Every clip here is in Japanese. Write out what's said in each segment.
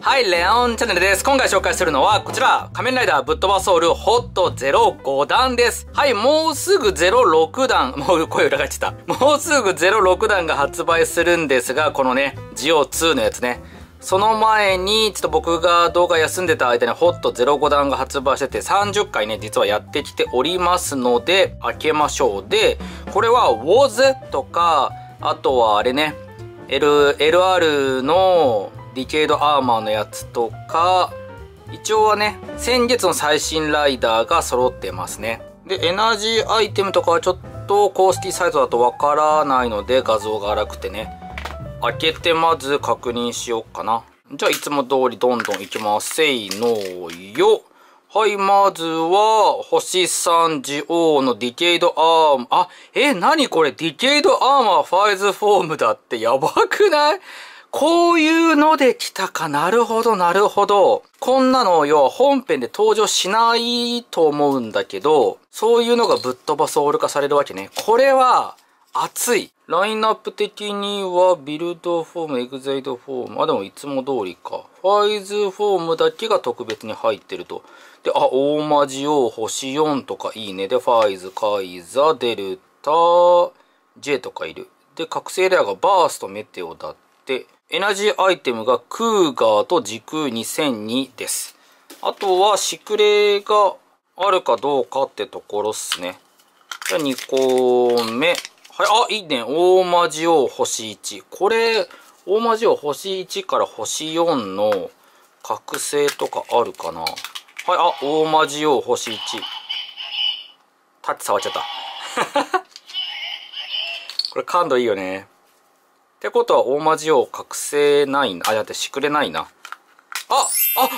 はい、レオンチャンネルです。今回紹介するのはこちら、仮面ライダーぶっ飛ばソウルホット05弾です。はい、もうすぐ06弾、もう声裏返ってた。もうすぐ06弾が発売するんですが、このね、ジオ2のやつね。その前に、ちょっと僕が動画休んでた間に、ホット05弾が発売してて、30回ね、実はやってきておりますので、開けましょう。で、これは、ウォーズとか、あとはあれね、L、LR の、ディケイドアーマーのやつとか、一応はね、先月の最新ライダーが揃ってますね。で、エナジーアイテムとかはちょっと公式サイトだとわからないので画像が荒くてね。開けてまず確認しようかな。じゃあいつも通りどんどん行きます。せーのよ。はい、まずは、星さんジオ王のディケイドアーム、あ、え、なにこれディケイドアーマーファイズフォームだってやばくないこういうので来たか。なるほど、なるほど。こんなの、要は本編で登場しないと思うんだけど、そういうのがぶっ飛ばソウル化されるわけね。これは、熱い。ラインナップ的には、ビルドフォーム、エグザイドフォーム。あ、でもいつも通りか。ファイズフォームだけが特別に入ってると。で、あ、大マジを星4とかいいね。で、ファイズ、カイザ、デルタ、J とかいる。で、覚醒レアがバースト、メテオだって。エナジーアイテムがクーガーと時空2002です。あとは、シクレがあるかどうかってところっすね。じゃあ2個目。はい、あ、いいね。大魔女星1。これ、大魔女星1から星4の覚醒とかあるかなはい、あ、大魔女星1。タッチ触っちゃった。これ感度いいよね。ってことは、大魔女を隠せないな。あ、だってしくれないな。ああ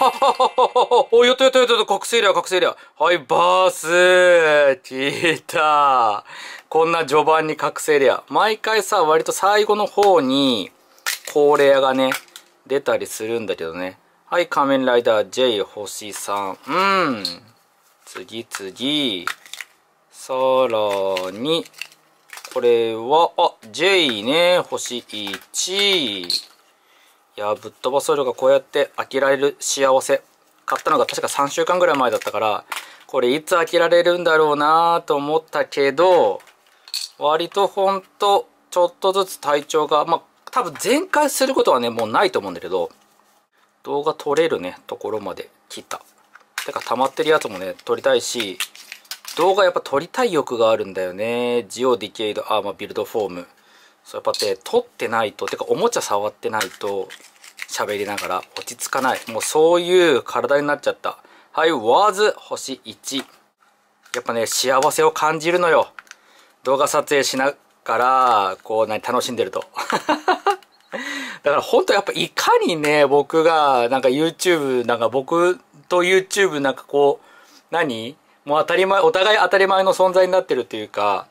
ああああお、やったやったやった覚醒り覚醒りはい、バース聞いたこんな序盤に覚醒りゃ。毎回さ、割と最後の方に、高レアがね、出たりするんだけどね。はい、仮面ライダー J 星さん。うん。次、次。さらに、これは、あ、J ね、星1。いや、ぶっ飛ばす。う量がこうやって飽きられる幸せ。買ったのが確か3週間ぐらい前だったから、これいつ飽きられるんだろうなと思ったけど、割とほんと、ちょっとずつ体調が、まあ、多分全開することはね、もうないと思うんだけど、動画撮れるね、ところまで来た。てか溜まってるやつもね、撮りたいし、動画やっぱ撮りたい欲があるんだよねジオディケイドアーマービルドフォームそうやっぱて撮ってないとてかおもちゃ触ってないと喋りながら落ち着かないもうそういう体になっちゃったはいワーズ星1やっぱね幸せを感じるのよ動画撮影しながらこう何楽しんでると だから本当やっぱいかにね、僕が、なんか YouTube、なんか僕と YouTube なんかこう、何もう当たり前お互い当たり前の存在になってるっていうか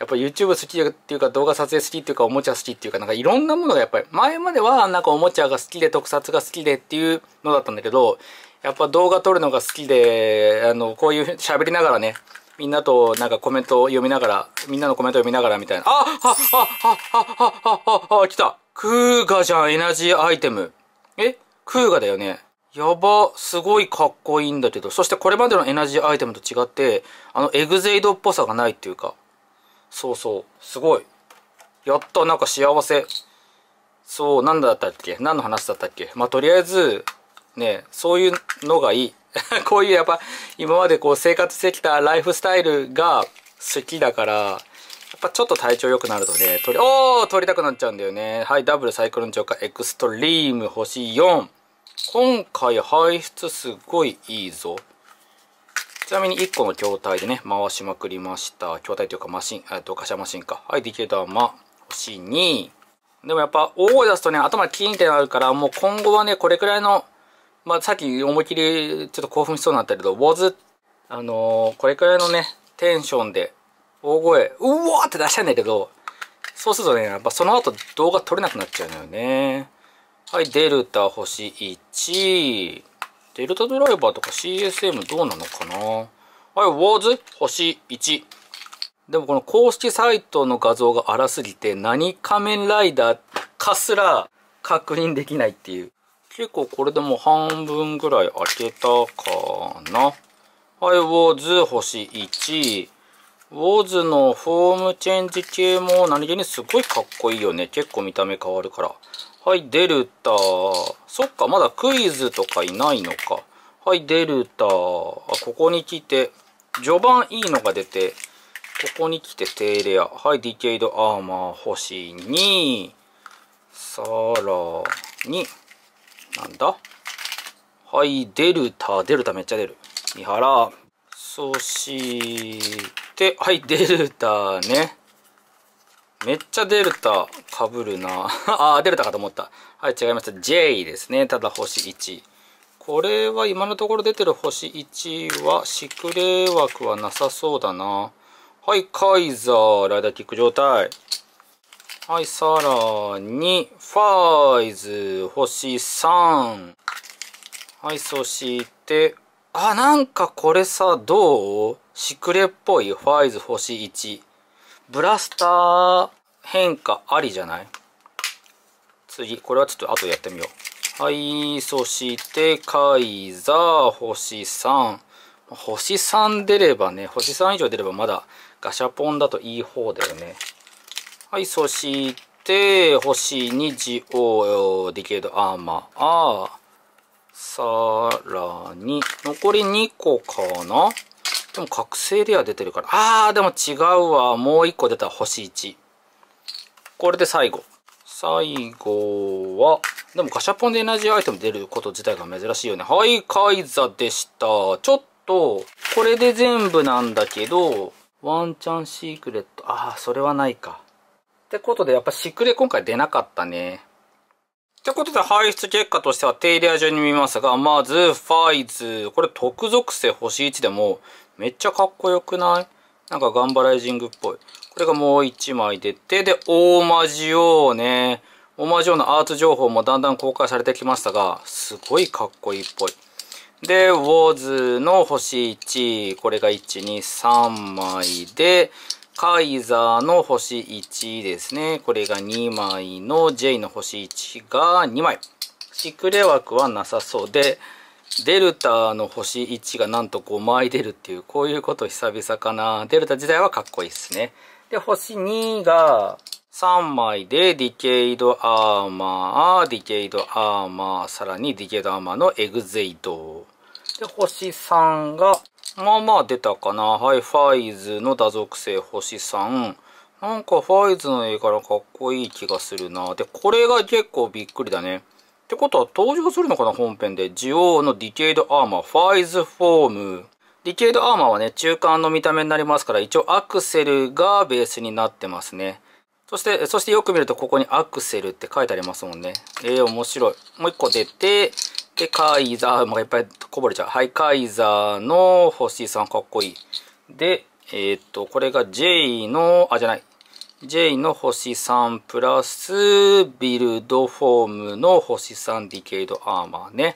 やっぱ YouTube 好きっていうか動画撮影好きっていうかおもちゃ好きっていうかなんかいろんなものがやっぱり前まではなんかおもちゃが好きで特撮が好きでっていうのだったんだけどやっぱ動画撮るのが好きであのこういう喋りながらねみんなとなんかコメントを読みながらみんなのコメントを読みながらみたいなあっあっあっあっあっあっあっあっ来たクーガじゃんエナジーアイテムえクーガだよねやば、すごいかっこいいんだけど、そしてこれまでのエナジーアイテムと違って、あの、エグゼイドっぽさがないっていうか、そうそう、すごい。やった、なんか幸せ。そう、なんだったっけ何の話だったっけまあ、とりあえず、ね、そういうのがいい。こういうやっぱ、今までこう生活してきたライフスタイルが好きだから、やっぱちょっと体調良くなるとね、取り、おー取りたくなっちゃうんだよね。はい、ダブルサイクロン超過エクストリーム星4。今回排出すごいいいぞ。ちなみに1個の筐体でね、回しまくりました。筐体というかマシン、えっと、シャマシンか。はい、ディケ玉、星2。でもやっぱ、大声出すとね、頭キーンってなるから、もう今後はね、これくらいの、まあ、さっき思いっきりちょっと興奮しそうになったけど、ウォズ、あのー、これくらいのね、テンションで、大声、うわーって出したいんだけど、そうするとね、やっぱその後動画撮れなくなっちゃうのよね。はい、デルタ星1。デルタドライバーとか CSM どうなのかなはい、ウォーズ星1。でもこの公式サイトの画像が荒すぎて何仮面ライダーかすら確認できないっていう。結構これでも半分ぐらい開けたかな。はい、ウォーズ星1。ウォーズのフォームチェンジ系も何気にすごいかっこいいよね。結構見た目変わるから。はい、デルタ。そっか、まだクイズとかいないのか。はい、デルタ。あ、ここに来て、序盤いいのが出て、ここに来てテイレア。はい、ディケイドアーマー星2。さらに、なんだはい、デルタ。デルタめっちゃ出る。三原。そして、はい、デルタね。めっちゃデルタかぶるな ああ、デルタかと思ったはい違いました J ですねただ星1これは今のところ出てる星1はシクレ枠はなさそうだなはいカイザーライダーキック状態はいさらにファイズ星3はいそしてあなんかこれさどうシクレっぽいファイズ星1ブラスター変化ありじゃない次、これはちょっとあとやってみよう。はい、そして、カイザー、星3。星3出ればね、星3以上出ればまだガシャポンだといい方だよね。はい、そして、星2、ジオ、ディケード、アーマー、さらに、残り2個かなでも覚醒レア出てるから。あー、でも違うわ。もう一個出た。星1。これで最後。最後は、でもガシャポンでエナジーアイテム出ること自体が珍しいよね。はい、カイザでした。ちょっと、これで全部なんだけど、ワンチャンシークレット。ああ、それはないか。ってことで、やっぱシクレ今回出なかったね。ってことで、排出結果としては、低レア順に見ますが、まず、ファイズ。これ、特属性星1でも、めっちゃかっこよくないなんかガンバライジングっぽい。これがもう1枚出て、で、オーマジオーね。オーマジオーのアーツ情報もだんだん公開されてきましたが、すごいかっこいいっぽい。で、ウォーズの星1、これが1、2、3枚で、カイザーの星1ですね。これが2枚の J の星1が2枚。シクレ枠はなさそうで、デルタの星1がなんと5枚出るっていう、こういうこと久々かな。デルタ自体はかっこいいっすね。で、星2が3枚でディケイドアーマー、ディケイドアーマー、さらにディケイドアーマーのエグゼイド。で、星3が、まあまあ出たかな。はい、ファイズの打属性星3。なんかファイズの絵柄かっこいい気がするな。で、これが結構びっくりだね。ってことは登場するのかな本編で。ジオウのディケイドアーマー、ファイズフォーム。ディケイドアーマーはね、中間の見た目になりますから、一応アクセルがベースになってますね。そして、そしてよく見るとここにアクセルって書いてありますもんね。えー、面白い。もう一個出て、で、カイザー、もういっぱいこぼれちゃう。はい、カイザーの星さんかっこいい。で、えー、っと、これが J の、あ、じゃない、J の星3プラスビルドフォームの星3ディケイドアーマーね。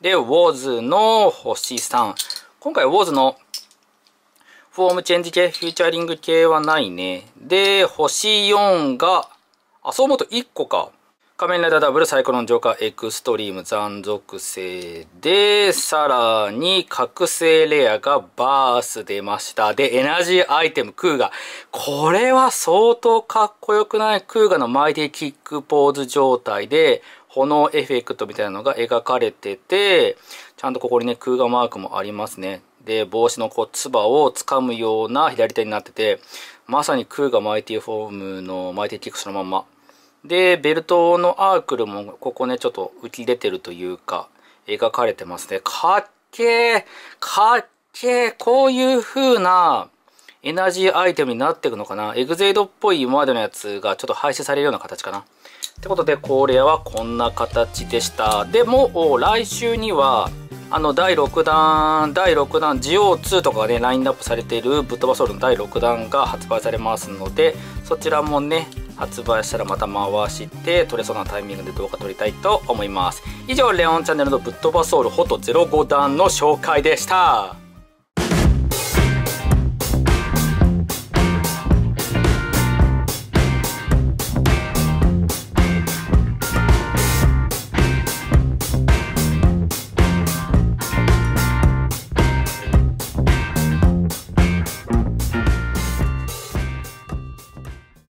で、ウォーズの星3。今回ウォーズのフォームチェンジ系、フューチャリング系はないね。で、星4が、あ、そう思うと1個か。仮面ライダーダブルサイコロンジョーカーエクストリーム残属性で、さらに覚醒レアがバース出ました。で、エナジーアイテムクーガ。これは相当かっこよくないクーガのマイティキックポーズ状態で、炎エフェクトみたいなのが描かれてて、ちゃんとここにね、クーガマークもありますね。で、帽子のこう、ツバを掴むような左手になってて、まさにクーガマイティフォームのマイティキックスのまんまで、ベルトのアークルもここね、ちょっと浮き出てるというか、描かれてますね。かっけえかっけえこういう風なエナジーアイテムになっていくのかなエグゼイドっぽい今までのやつがちょっと廃止されるような形かなってことで、これはこんな形でした。でも、来週には、あの、第6弾、第6弾、ジオ2とかがね、ラインナップされているブットバソールの第6弾が発売されますので、そちらもね、発売したらまた回して撮れそうなタイミングで動画撮りたいと思います以上レオンチャンネルのぶっ飛ばソウルフォト05弾の紹介でした